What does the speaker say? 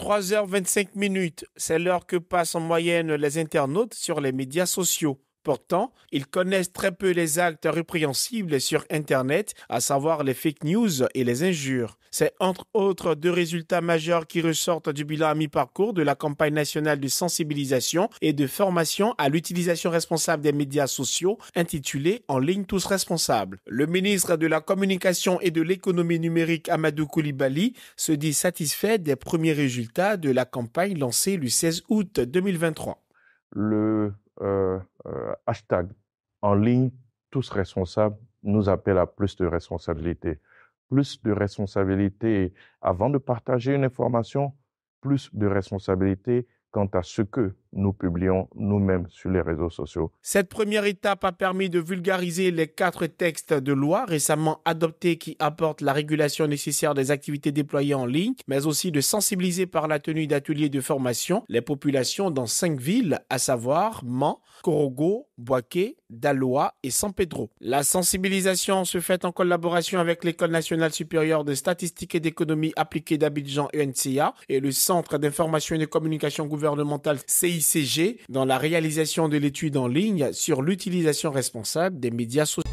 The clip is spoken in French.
3 h 25 minutes, c'est l'heure que passent en moyenne les internautes sur les médias sociaux. Pourtant, ils connaissent très peu les actes répréhensibles sur Internet, à savoir les fake news et les injures. C'est entre autres deux résultats majeurs qui ressortent du bilan à mi-parcours de la campagne nationale de sensibilisation et de formation à l'utilisation responsable des médias sociaux intitulée En ligne tous responsables. Le ministre de la Communication et de l'économie numérique Amadou Koulibaly se dit satisfait des premiers résultats de la campagne lancée le 16 août 2023. Le hashtag en ligne, tous responsables, nous appelle à plus de responsabilité. Plus de responsabilité avant de partager une information, plus de responsabilité quant à ce que nous publions nous-mêmes sur les réseaux sociaux. Cette première étape a permis de vulgariser les quatre textes de loi récemment adoptés qui apportent la régulation nécessaire des activités déployées en ligne, mais aussi de sensibiliser par la tenue d'ateliers de formation les populations dans cinq villes, à savoir Mans, Corogo, Boaké, Daloa et San Pedro. La sensibilisation se fait en collaboration avec l'École nationale supérieure de statistiques et d'économie appliquée d'Abidjan UNCA e et le Centre d'information et de communication gouvernementale CI ICG dans la réalisation de l'étude en ligne sur l'utilisation responsable des médias sociaux.